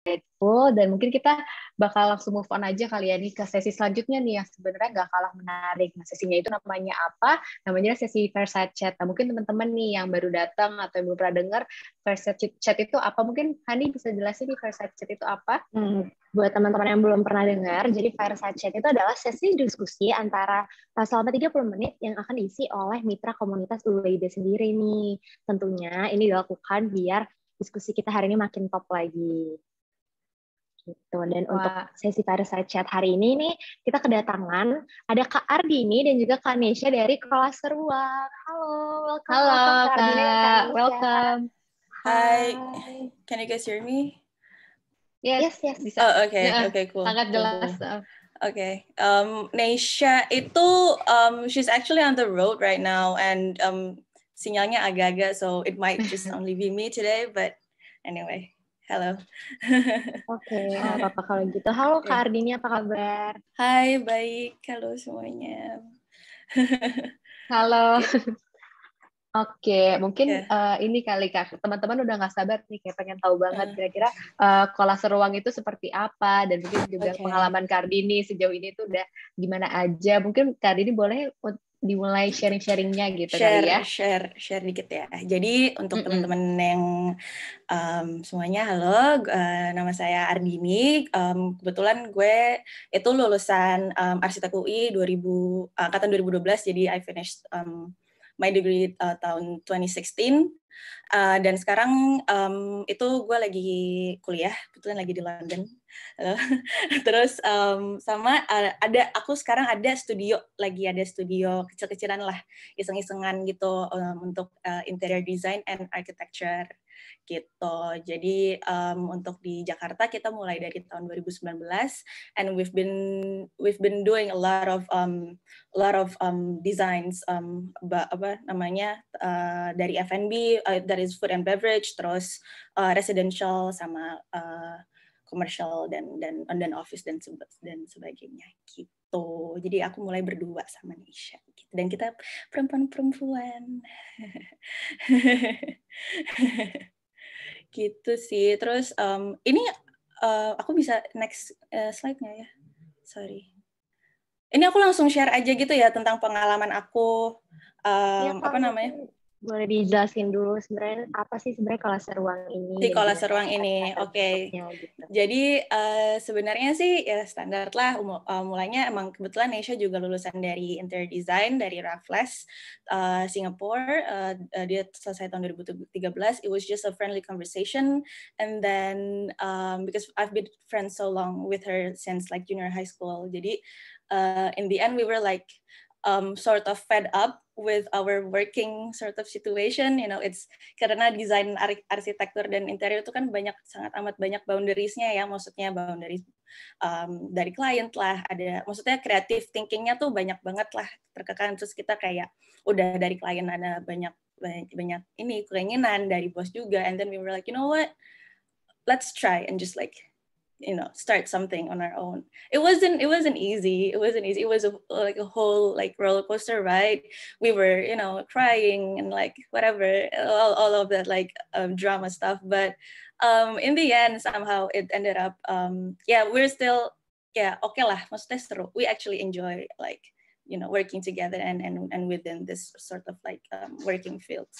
grateful dan mungkin kita bakal langsung move on aja kali ya nih ke sesi selanjutnya nih yang sebenarnya nggak kalah menarik. Nah sesinya itu namanya apa? Namanya sesi Versace Chat. Nah mungkin teman-teman nih yang baru datang atau yang belum pernah dengar Versace Chat itu apa? Mungkin Hani bisa jelasin nih Versace Chat itu apa? Hmm. Buat teman-teman yang belum pernah dengar, jadi Versace Chat itu adalah sesi diskusi antara eh, selama 30 menit yang akan diisi oleh mitra komunitas UIB e sendiri nih. Tentunya ini dilakukan biar diskusi kita hari ini makin top lagi gitu. Dan Wah. Iya, untuk sesi Parasite Chat hari ini nih kita kedatangan ada Kak Ardini dan juga Kak Nesha dari kelas seruak Halo, welcome. Halo welcome, Kak, Ardini, Kak welcome. Hi. Hi. Can you guys hear me? Yes, yes. yes. Bisa. Oh, oke. Okay. Oke, okay, cool. Sangat jelas. Cool. Okay. Um, Nesha itu um, she's actually on the road right now and um, sinyalnya agak-agak so it might just only be me today but anyway. Halo. Oke, okay, apa-apa kalau gitu. Halo Kak iya. Ardini, apa kabar? Hai, baik. Halo semuanya. Halo. Iya. Oke, okay, mungkin yeah. Iya. uh, ini kali kak teman-teman udah nggak sabar nih kayak pengen tahu banget kira-kira uh, eh, kolase ruang itu seperti apa dan mungkin juga okay. pengalaman Kardini sejauh ini tuh udah gimana aja. Mungkin Kardini boleh dimulai sharing-sharingnya gitu share, kali ya. Share, share dikit ya. Jadi untuk mm -mm. teman-teman yang um, semuanya halo, uh, nama saya Ardini. Um, kebetulan gue itu lulusan um, Arsitek UI 2000 angkatan 2012 jadi I finished um, my degree uh, tahun 2016 uh, dan sekarang um, itu gue lagi kuliah kebetulan lagi di London terus um, sama uh, ada aku sekarang ada studio lagi ada studio kecil-kecilan lah iseng-isengan gitu um, untuk uh, interior design and architecture gitu. Jadi um, untuk di Jakarta kita mulai dari tahun 2019 and we've been we've been doing a lot of um, a lot of um, designs um, apa namanya uh, dari F&B uh, eh, dari food and beverage terus uh, residential sama uh, commercial dan dan dan office dan dan sebagainya gitu. Jadi aku mulai berdua sama Nisha dan kita perempuan-perempuan gitu sih terus um, ini uh, aku bisa next uh, eh, slide nya ya sorry ini aku langsung share aja gitu ya tentang pengalaman aku um, ya, apa namanya boleh dijelasin dulu sebenarnya apa sih sebenarnya kolase ruang ini? Si kolase ruang ini, oke. Gitu. Jadi uh, sebenarnya sih ya standar lah. Um, uh, eh, mulanya emang kebetulan Nesha juga lulusan dari interior design dari Raffles uh, Singapore. Uh, dia selesai tahun 2013. It was just a friendly conversation, and then um, because I've been friends so long with her since like junior high school. Jadi uh, in the end we were like um, sort of fed up with our working sort of situation. You know, it's karena desain ar arsitektur dan interior itu kan banyak sangat amat banyak boundariesnya ya, maksudnya boundaries um, dari klien lah, ada maksudnya kreatif thinkingnya tuh banyak banget lah terkekang. Terus kita kayak udah dari klien ada banyak banyak, banyak ini keinginan dari bos juga, and then we were like, you know what, let's try and just like you know start something on our own it wasn't it wasn't easy it wasn't easy it was a, like a whole like roller coaster ride we were you know crying and like whatever all, all of that like um, drama stuff but um in the end somehow it ended up um yeah we're still yeah okay lah maksudnya seru we actually enjoy like you know working together and and, and within this sort of like um, working fields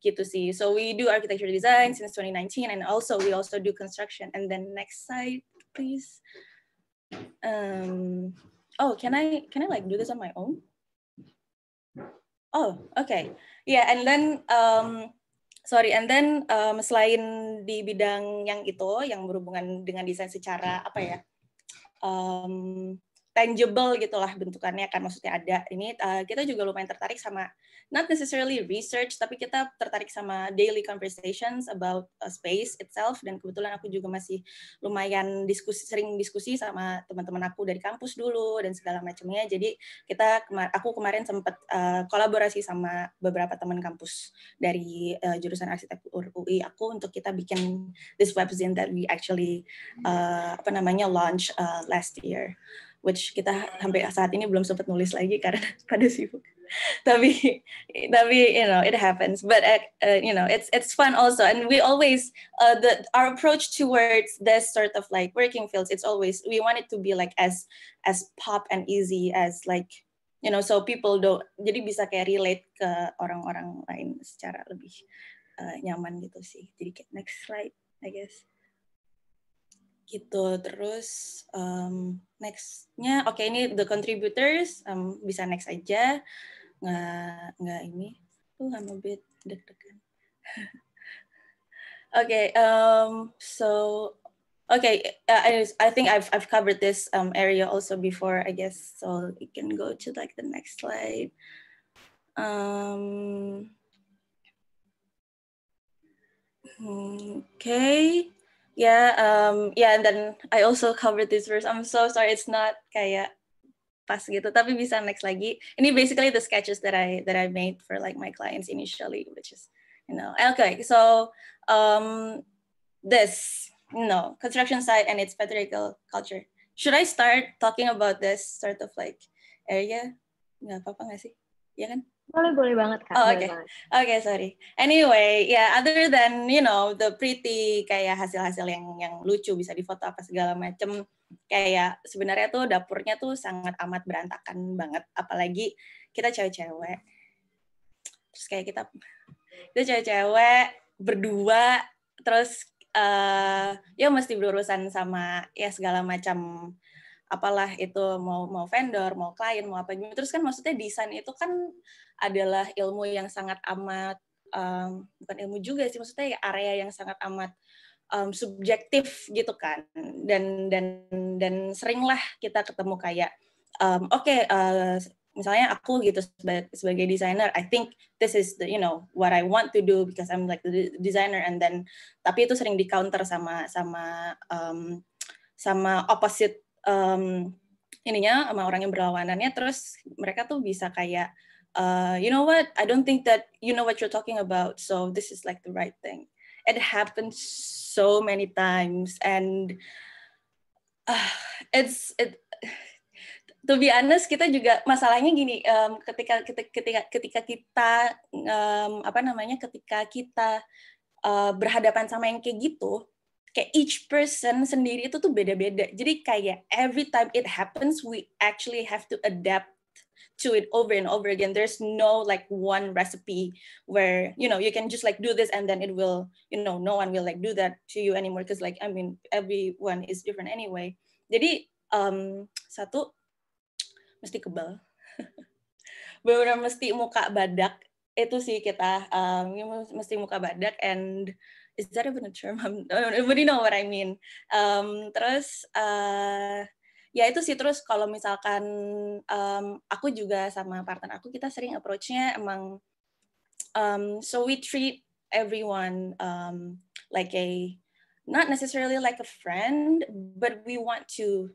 gitu sih so we do architecture design since 2019 and also we also do construction and then next slide please um oh can i can i like do this on my own oh okay yeah and then um sorry and then um, selain di bidang yang itu yang berhubungan dengan desain secara apa ya um, tangible gitulah bentukannya kan maksudnya ada ini uh, kita juga lumayan tertarik sama not necessarily research tapi kita tertarik sama daily conversations about uh, space itself dan kebetulan aku juga masih lumayan diskusi sering diskusi sama teman-teman aku dari kampus dulu dan segala macamnya jadi kita kemar aku kemarin sempat uh, eh, kolaborasi sama beberapa teman kampus dari uh, jurusan arsitektur UI aku untuk kita bikin this webzine that we actually uh, apa namanya launch uh, last year which kita sampai saat ini belum sempat nulis lagi karena pada sibuk. tapi tapi you know it happens. But uh, uh, you know it's it's fun also, and we always uh, the our approach towards this sort of like working fields. It's always we want it to be like as as pop and easy as like you know so people do jadi bisa kayak relate ke orang-orang lain secara lebih uh, nyaman gitu sih. Jadi next slide I guess gitu terus um, nextnya oke okay, ini the contributors um, bisa next aja nggak nggak ini tuh I'm a bit deg-degan oke okay, um, so okay uh, eh, I, I think I've I've covered this um, area also before I guess so we can go to like the next slide um, okay yeah um yeah and then I also covered this verse I'm so sorry it's not kayak pas gitu tapi bisa next lagi ini basically the sketches that I that I made for like my clients initially which is you know okay so um this you know construction site and its patriarchal culture should I start talking about this sort of like area nggak apa-apa nggak sih ya kan Boleh, boleh banget Kak. Oh, Oke, okay. okay, sorry. Anyway, ya yeah, other than you know the pretty kayak hasil-hasil yang yang lucu bisa difoto apa segala macem, kayak sebenarnya tuh dapurnya tuh sangat amat berantakan banget, apalagi kita cewek-cewek. Terus kayak kita kita cewek-cewek berdua, terus uh, ya mesti berurusan sama ya segala macam apalah itu mau mau vendor, mau klien, mau apa gitu. Terus kan maksudnya desain itu kan adalah ilmu yang sangat amat um, bukan ilmu juga sih maksudnya ya area yang sangat amat um, subjektif gitu kan. Dan dan dan seringlah kita ketemu kayak um, oke okay, uh, eh, misalnya aku gitu sebagai, sebagai desainer I think this is the you know what I want to do because I'm like the designer and then tapi itu sering di counter sama sama um, sama opposite um, ininya sama orang yang berlawanannya terus mereka tuh bisa kayak uh, you know what I don't think that you know what you're talking about so this is like the right thing it happens so many times and uh, it's it to be honest kita juga masalahnya gini um, ketika ketika ketika kita um, apa namanya ketika kita uh, berhadapan sama yang kayak gitu kayak each person sendiri itu tuh beda-beda. Jadi kayak every time it happens, we actually have to adapt to it over and over again. There's no like one recipe where you know you can just like do this and then it will you know no one will like do that to you anymore because like I mean everyone is different anyway. Jadi um, satu mesti kebal, benar-benar mesti muka badak itu sih kita um, mesti muka badak and is that even a term? I'm, nobody know what I mean. Um, terus uh, ya itu sih terus kalau misalkan um, aku juga sama partner aku kita sering approach-nya emang um, so we treat everyone um, like a not necessarily like a friend but we want to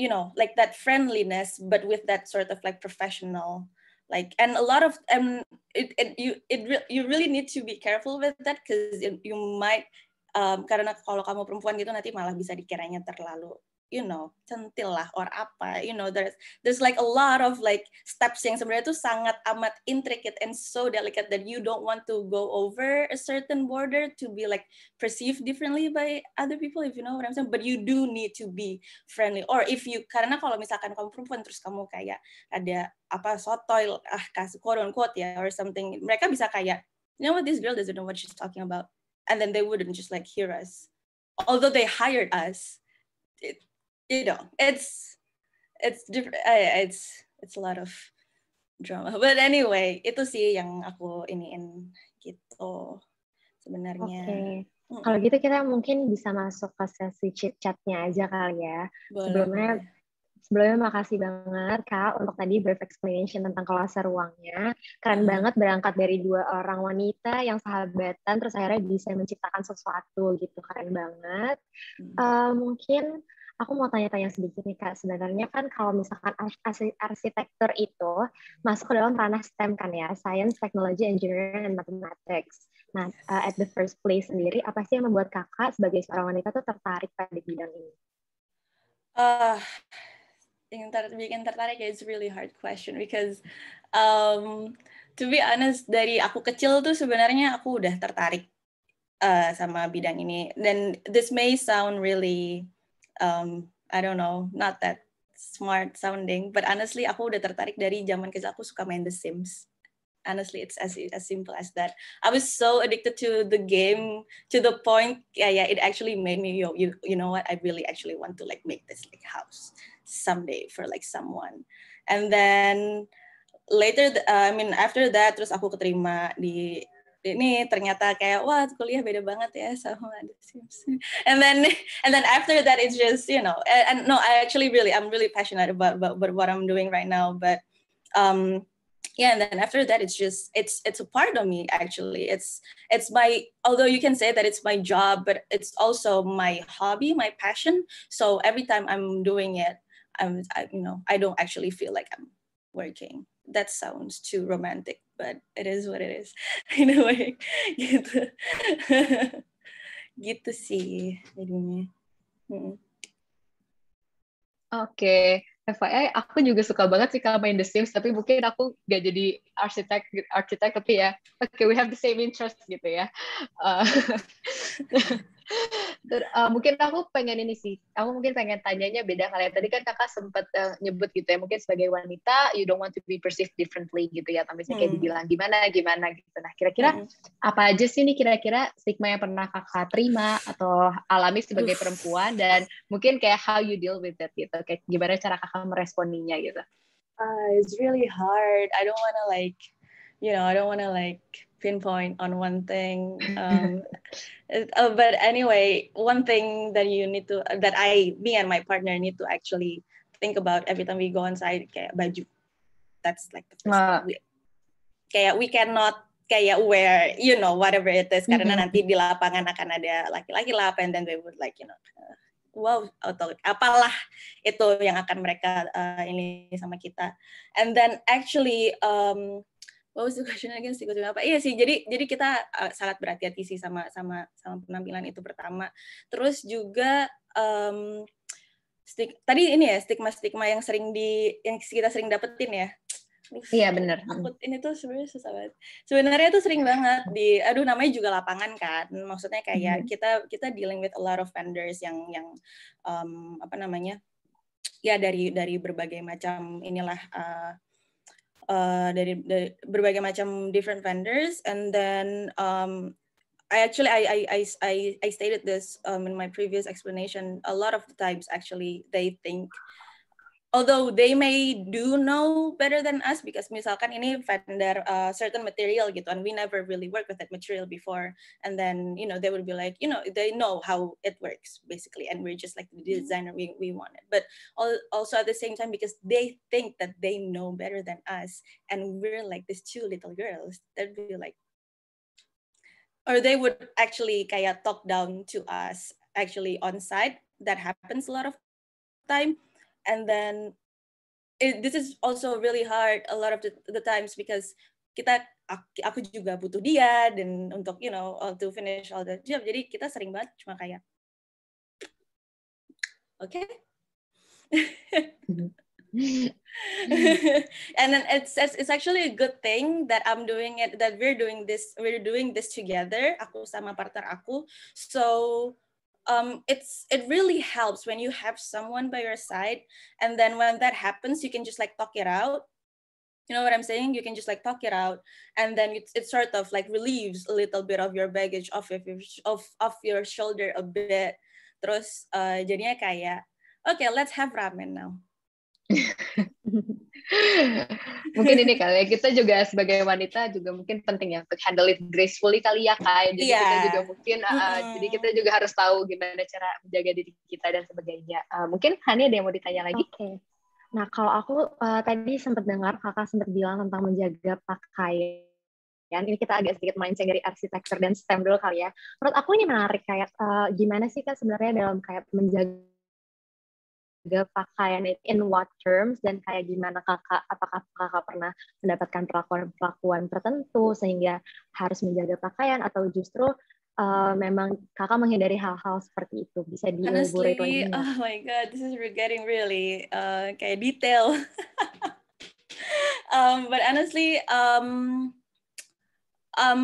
you know like that friendliness but with that sort of like professional like and a lot of um it, it you it re you really need to be careful with that because you might um, karena kalau kamu perempuan gitu nanti malah bisa dikiranya terlalu you know centil lah or apa you know there's there's like a lot of like steps yang sebenarnya itu sangat amat intricate and so delicate that you don't want to go over a certain border to be like perceived differently by other people if you know what I'm saying but you do need to be friendly or if you karena kalau misalkan kamu perempuan terus kamu kayak ada apa sotoy ah kasih quote unquote ya or something mereka bisa kayak you know what this girl doesn't know what she's talking about and then they wouldn't just like hear us although they hired us you know it's it's different eh, eh, it's it's a lot of drama but anyway itu sih yang aku iniin gitu sebenarnya okay. hmm. kalau gitu kita mungkin bisa masuk ke sesi chit chatnya aja kali ya Boleh. sebelumnya sebelumnya makasih banget kak untuk tadi brief explanation tentang kelas ruangnya keren hmm. banget berangkat dari dua orang wanita yang sahabatan terus akhirnya bisa menciptakan sesuatu gitu keren banget hmm. uh, mungkin Aku mau tanya-tanya sedikit nih Kak, sebenarnya kan kalau misalkan arsitektur itu masuk ke dalam ranah STEM kan ya, Science, Technology, Engineering, and Mathematics. Nah, uh, at the first place sendiri, apa sih yang membuat Kakak sebagai seorang wanita tuh tertarik pada bidang ini? Uh, yang ter bikin tertarik ya, is really hard question because um, to be honest dari aku kecil tuh sebenarnya aku udah tertarik uh, sama bidang ini dan this may sound really um, I don't know, not that smart sounding, but honestly aku udah tertarik dari zaman kecil aku suka main The Sims. Honestly, it's as as simple as that. I was so addicted to the game to the point, yeah, yeah, it actually made me you you, you know what? I really actually want to like make this like house someday for like someone. And then later, uh, I mean after that, terus aku keterima di ini ternyata kayak wah kuliah beda banget ya sama ada And then and then after that it's just you know and, and no I actually really I'm really passionate about, about, about what I'm doing right now but um yeah and then after that it's just it's it's a part of me actually it's it's my although you can say that it's my job but it's also my hobby my passion so every time i'm doing it i'm I, you know i don't actually feel like i'm working that sounds too romantic but it is what it is in a way gitu gitu sih jadinya hmm. oke okay. FYI aku juga suka banget sih kalau main The Sims tapi mungkin aku gak jadi arsitek arsitek tapi ya oke okay, we have the same interest gitu ya uh, Ter, uh, mungkin aku pengen ini sih. Aku mungkin pengen tanyanya beda kali ya. Tadi kan kakak sempat uh, eh, nyebut gitu ya, mungkin sebagai wanita you don't want to be perceived differently gitu ya. Tapi misalnya hmm. kayak dibilang gimana gimana gitu. Nah, kira-kira hmm. apa aja sih ini kira-kira stigma yang pernah kakak terima atau alami sebagai Uff. perempuan dan mungkin kayak how you deal with that gitu. Kayak gimana cara kakak meresponinya gitu. Uh, it's really hard. I don't wanna like, you know, I don't wanna like pinpoint on one thing. Um, uh, but anyway, one thing that you need to that I, me and my partner need to actually think about every time we go inside kayak baju. That's like the first thing. Nah. We, kayak we cannot kayak wear you know whatever it is karena mm-hmm. nanti di lapangan akan ada laki-laki lapan and then they would like you know uh, wow atau apalah itu yang akan mereka uh, ini sama kita and then actually um, what was the question again sih gue apa iya sih jadi jadi kita uh, sangat berhati-hati sih sama sama sama penampilan itu pertama terus juga um, stik, tadi ini ya stigma stigma yang sering di yang kita sering dapetin ya iya benar. Takut ini tuh sebenarnya susah banget. Sebenarnya tuh sering banget di aduh namanya juga lapangan kan. Maksudnya kayak mm -hmm. kita kita dealing with a lot of vendors yang yang um, apa namanya? ya dari dari berbagai macam inilah uh, uh, dari, dari berbagai macam different vendors, and then um, I actually I I I I stated this um, in my previous explanation. A lot of the times, actually they think although they may do know better than us because misalkan ini vendor uh, certain material gitu and we never really worked with that material before and then you know they would be like you know they know how it works basically and we're just like the mm-hmm. designer we, we it. but also at the same time because they think that they know better than us and we're like these two little girls they'd be like or they would actually kayak talk down to us actually on site that happens a lot of time and then it, this is also really hard a lot of the, the times because kita aku juga butuh dia dan untuk you know to finish all the job jadi kita sering banget cuma kayak oke okay? and then it's, it's it's actually a good thing that I'm doing it that we're doing this we're doing this together aku sama partner aku so um, it's it really helps when you have someone by your side and then when that happens you can just like talk it out you know what i'm saying you can just like talk it out and then it, it sort of like relieves a little bit of your baggage off of your, off, off your shoulder a bit terus uh, jadinya kayak okay let's have ramen now mungkin ini kali ya kita juga sebagai wanita juga mungkin penting ya untuk handle it gracefully kali ya kak jadi yeah. kita juga mungkin uh, mm. jadi kita juga harus tahu gimana cara menjaga diri kita dan sebagainya uh, mungkin Hani ada yang mau ditanya lagi okay. nah kalau aku uh, tadi sempat dengar kakak sempat bilang tentang menjaga pakaian Ya, ini kita agak sedikit melenceng dari arsitektur dan STEM dulu kali ya menurut aku ini menarik kayak uh, gimana sih kan sebenarnya dalam kayak menjaga pakaian itu in what terms dan kayak gimana kakak apakah kakak pernah mendapatkan perlakuan-perlakuan tertentu sehingga harus menjaga pakaian atau justru uh, memang kakak menghindari hal-hal seperti itu bisa di Honestly, oh my god this is we're getting really uh, kayak detail um, but honestly um, um,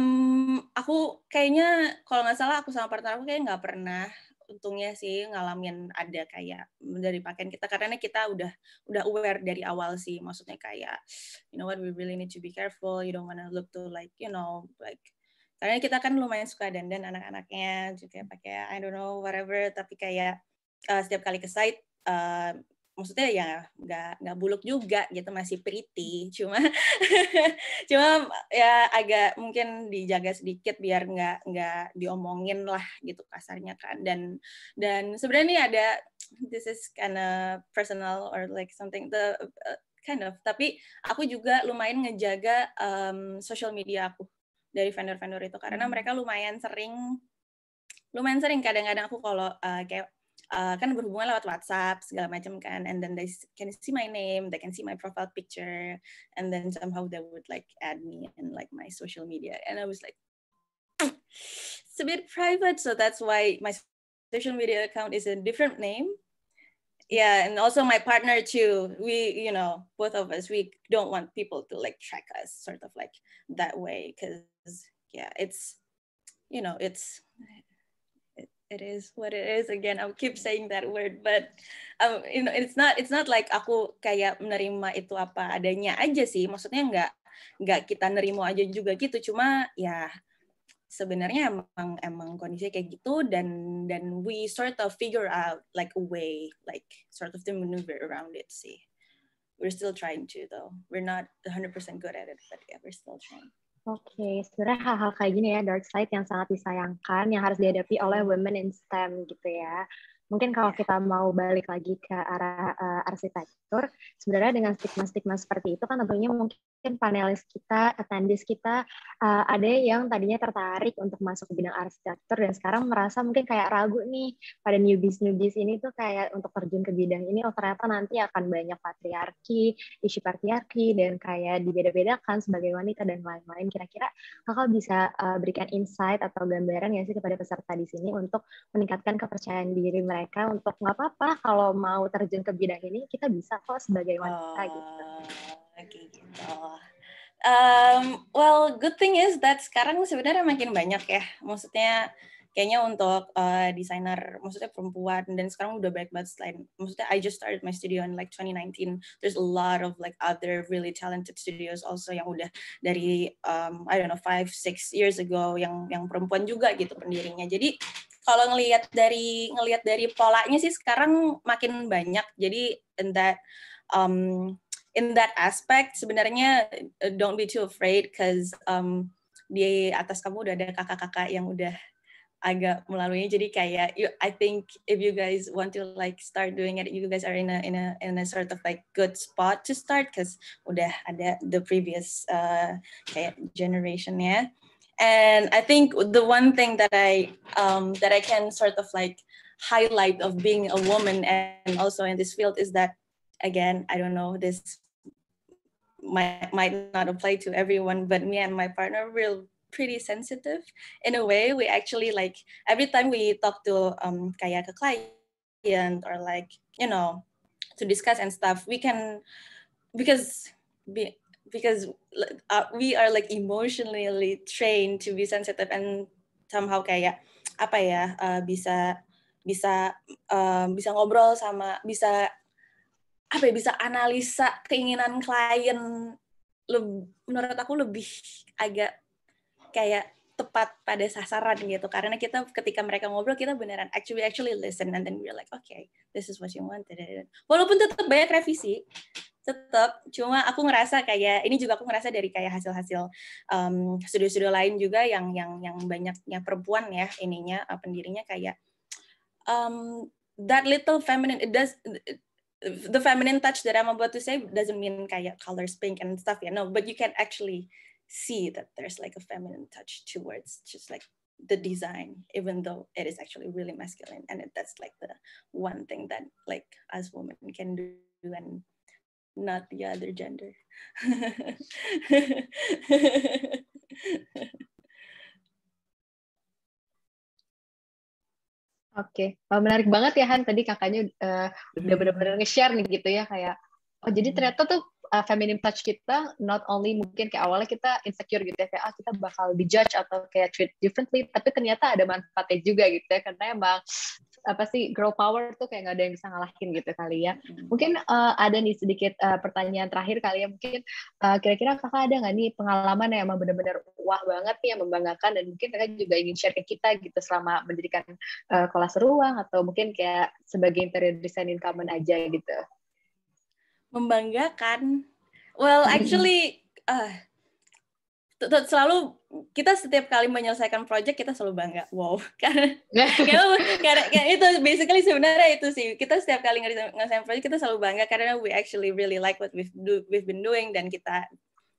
aku kayaknya kalau nggak salah aku sama partner aku kayak nggak pernah untungnya sih ngalamin ada kayak dari pakaian kita karena kita udah udah aware dari awal sih maksudnya kayak you know what we really need to be careful you don't wanna look to like you know like karena kita kan lumayan suka dandan anak-anaknya juga pakai I don't know whatever tapi kayak uh, setiap kali ke site uh, maksudnya ya nggak nggak buluk juga gitu masih pretty cuma cuma ya agak mungkin dijaga sedikit biar nggak nggak diomongin lah gitu kasarnya kan dan dan sebenarnya ini ada this is kind of personal or like something the uh, kind of tapi aku juga lumayan ngejaga um, social media aku dari vendor-vendor itu karena hmm. mereka lumayan sering lumayan sering kadang-kadang aku kalau uh, kayak uh, kan berhubungan lewat WhatsApp segala macam kan and then they can see my name they can see my profile picture and then somehow they would like add me in like my social media and I was like it's a bit private so that's why my social media account is a different name yeah and also my partner too we you know both of us we don't want people to like track us sort of like that way because yeah it's you know it's it is what it is again I'll keep saying that word but um, you know it's not it's not like aku kayak menerima itu apa adanya aja sih maksudnya nggak nggak kita nerima aja juga gitu cuma ya sebenarnya emang emang kondisi kayak gitu dan dan we sort of figure out like a way like sort of to maneuver around it sih we're still trying to though we're not 100% good at it but yeah we're still trying Oke, okay. sebenarnya hal-hal kayak gini ya, dark side yang sangat disayangkan, yang harus dihadapi oleh women in STEM gitu ya. Mungkin kalau iya. kita mau balik lagi ke arah uh, arsitektur, sebenarnya dengan stigma-stigma seperti itu kan tentunya mungkin panelis kita, attendees kita, uh, ada yang tadinya tertarik untuk masuk ke bidang arsitektur dan sekarang merasa mungkin kayak ragu nih pada newbies-newbies ini tuh kayak untuk terjun ke bidang ini, oh ternyata nanti akan banyak patriarki, isu patriarki, dan kayak dibeda-bedakan sebagai wanita dan lain-lain. Kira-kira kakak bisa uh, berikan insight atau gambaran ya sih kepada peserta di sini untuk meningkatkan kepercayaan diri mereka mereka untuk nggak apa-apa kalau mau terjun ke bidang ini kita bisa kok sebagai wanita oh, gitu. gitu. Um, well, good thing is that sekarang sebenarnya makin banyak ya, maksudnya kayaknya untuk uh, desainer maksudnya perempuan dan sekarang udah banyak banget selain maksudnya I just started my studio in like 2019 there's a lot of like other really talented studios also yang udah dari um, I don't know five six years ago yang yang perempuan juga gitu pendirinya jadi kalau ngelihat dari ngelihat dari polanya sih sekarang makin banyak. Jadi in that um, in that aspect sebenarnya uh, don't be too afraid because um, di atas kamu udah ada kakak-kakak yang udah agak melaluinya jadi kayak you, I think if you guys want to like start doing it you guys are in a in a in a sort of like good spot to start because udah ada the previous uh, kayak generation and i think the one thing that i um, that i can sort of like highlight of being a woman and also in this field is that again i don't know this might might not apply to everyone but me and my partner we're pretty sensitive in a way we actually like every time we talk to um kayak a client or like you know to discuss and stuff we can because be, because uh, we are like emotionally trained to be sensitive and somehow kayak apa ya uh, bisa bisa uh, bisa ngobrol sama bisa apa ya, bisa analisa keinginan klien lebih, menurut aku lebih agak kayak tepat pada sasaran gitu karena kita ketika mereka ngobrol kita beneran actually actually listen and then we're like okay this is what you wanted walaupun tetap banyak revisi tetap cuma aku ngerasa kayak ini juga aku ngerasa dari kayak hasil-hasil um, studio-studio lain juga yang yang yang banyaknya perempuan ya ininya uh, pendirinya kayak um, that little feminine it does the feminine touch that I'm about to say doesn't mean kayak colors pink and stuff ya. No, but you can actually see that there's like a feminine touch towards just like the design even though it is actually really masculine and it, that's like the one thing that like as women can do and not the other gender Oke, okay. menarik banget ya Han. Tadi kakaknya uh, udah hmm. benar-benar nge-share nih gitu ya kayak, oh jadi ternyata tuh uh, feminine touch kita not only mungkin kayak awalnya kita insecure gitu ya kayak ah kita bakal dijudge atau kayak treat differently tapi ternyata ada manfaatnya juga gitu ya karena emang apa sih grow power tuh kayak nggak ada yang bisa ngalahin gitu kali ya hmm. mungkin uh, ada nih sedikit uh, pertanyaan terakhir kali ya mungkin uh, kira-kira kakak ada nggak nih pengalaman yang emang benar-benar wah banget nih yang membanggakan dan mungkin kakak juga ingin share ke kita gitu selama mendirikan uh, kelas ruang atau mungkin kayak sebagai interior design incumbent aja gitu membanggakan well actually uh, selalu kita setiap kali menyelesaikan project kita selalu bangga wow karena itu basically sebenarnya itu sih kita setiap kali ngerjain project kita selalu bangga karena we actually really like what we've do we've been doing dan kita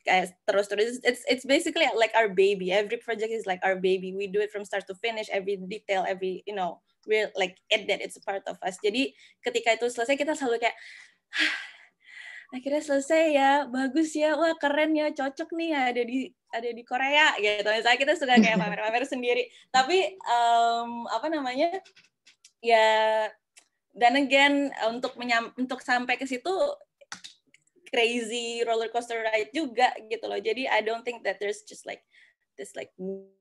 kayak terus terus it's it's basically like our baby every project is like our baby we do it from start to finish every detail every you know we're like it that it's a part of us jadi ketika itu selesai kita selalu kayak ah, akhirnya selesai ya bagus ya wah keren ya cocok nih ada di ada di Korea gitu misalnya kita suka kayak pamer-pamer sendiri tapi um, apa namanya ya dan again untuk menyam, untuk sampai ke situ crazy roller coaster ride juga gitu loh jadi I don't think that there's just like this like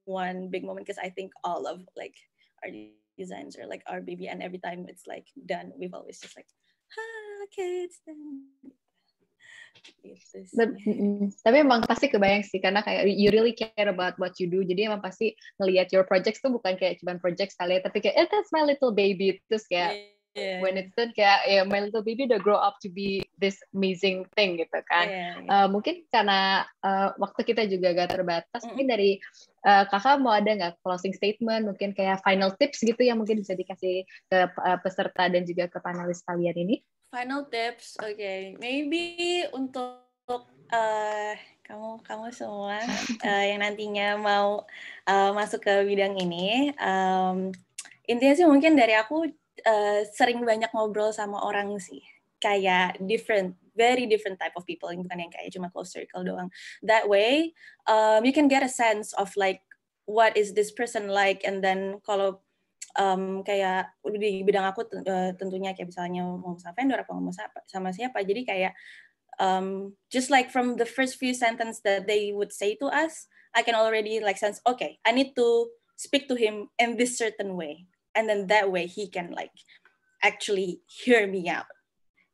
one big moment because I think all of like our designs are like our baby and every time it's like done we've always just like ah kids done. Gitu Tapi, tapi emang pasti kebayang sih karena kayak you really care about what you do. Jadi emang pasti ngelihat your projects tuh bukan kayak cuman project sekali, ya, tapi kayak eh, that's my little baby terus kayak yeah. when it's done kayak yeah, my little baby udah grow up to be this amazing thing gitu kan yeah, iya, iya. Uh, mungkin karena uh, waktu kita juga gak terbatas mm. mungkin dari uh, kakak mau ada nggak closing statement mungkin kayak final tips gitu yang mungkin bisa dikasih ke uh, peserta dan juga ke panelis kalian ini final tips, oke, okay. maybe untuk uh, kamu kamu semua uh, yang nantinya mau uh, masuk ke bidang ini, um, intinya sih mungkin dari aku uh, sering banyak ngobrol sama orang sih, kayak different very different type of people bukan yang kayak cuma close circle doang that way um, you can get a sense of like what is this person like and then kalau um, kayak di bidang aku eh, tentunya kayak misalnya mau sama vendor apa mau sama siapa jadi kayak um, just like from the first few sentence that they would say to us I can already like sense okay I need to speak to him in this certain way and then that way he can like actually hear me out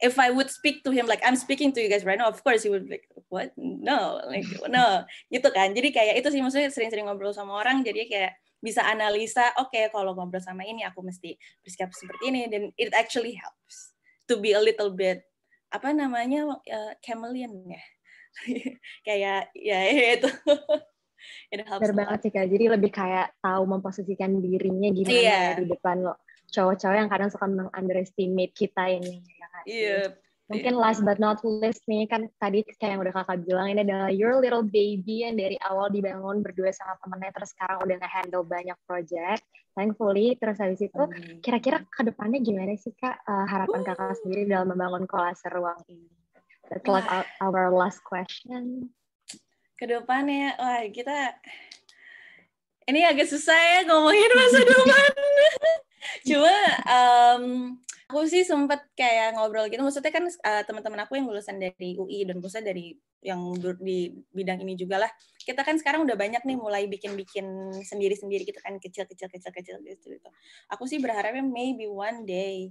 if I would speak to him like I'm speaking to you guys right now, of course he would be like what? No, like no, gitu kan. Jadi kayak itu sih maksudnya sering-sering ngobrol sama orang, jadi kayak bisa analisa, oke okay, kalau ngobrol sama ini aku mesti bersikap seperti ini dan it actually helps to be a little bit apa namanya uh, chameleon ya. kayak ya itu. Benar banget sih kak. Jadi lebih kayak tahu memposisikan dirinya gimana yeah. ya, di depan lo cowok-cowok yang kadang suka meng-underestimate kita ini ya kan? Iya, yep. Mungkin iya. last but not least nih kan tadi kayak yang udah kakak bilang ini adalah your little baby yang dari awal dibangun berdua sama temennya terus sekarang udah nge-handle banyak project thankfully terus habis itu kira-kira hmm. depannya gimana sih kak uh, harapan Woo. kakak sendiri dalam membangun kolase ruang ini? That's like our, our last question. Kedepannya, wah kita ini agak susah ya ngomongin masa depan cuma um, aku sih sempat kayak ngobrol gitu maksudnya kan uh, teman-teman aku yang lulusan dari UI dan khususnya dari yang di bidang ini juga lah kita kan sekarang udah banyak nih mulai bikin-bikin sendiri-sendiri gitu kan kecil-kecil kecil-kecil gitu, gitu. aku sih berharapnya maybe one day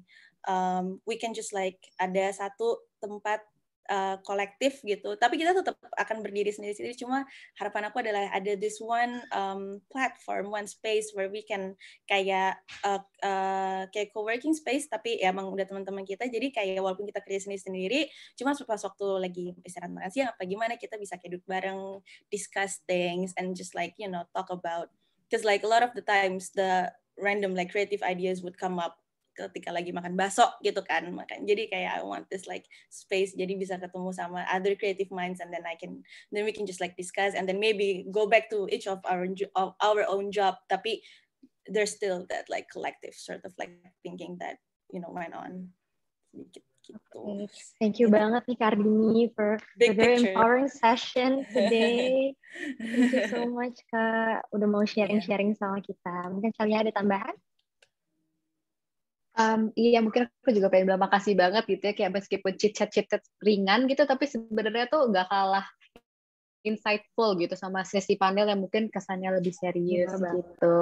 um, we can just like ada satu tempat uh, kolektif gitu tapi kita tetap akan berdiri sendiri-sendiri cuma harapan aku adalah ada this one um, platform one space where we can kayak uh, uh, kayak co-working space tapi ya emang udah teman-teman kita jadi kayak walaupun kita kerja sendiri-sendiri cuma pas waktu lagi istirahat makan siang apa gimana kita bisa kayak duduk bareng discuss things and just like you know talk about cause like a lot of the times the random like creative ideas would come up ketika lagi makan bakso gitu kan makan jadi kayak I want this like space jadi bisa ketemu sama other creative minds and then I can then we can just like discuss and then maybe go back to each of our of our own job tapi there's still that like collective sort of like thinking that you know went on gitu. Thank you gitu. banget nih Kardini for the very picture. empowering session today. Thank you so much Kak udah mau sharing-sharing sama kita. Mungkin kalian ada tambahan? Um, iya mungkin aku juga pengen bilang makasih banget gitu ya kayak meskipun chit chat chit chat ringan gitu tapi sebenarnya tuh nggak kalah insightful gitu sama sesi panel yang mungkin kesannya lebih serius ya, gitu.